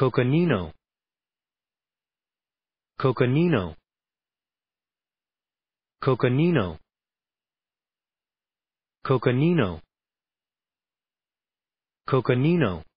Coconino Coconino Coconino Coconino Coconino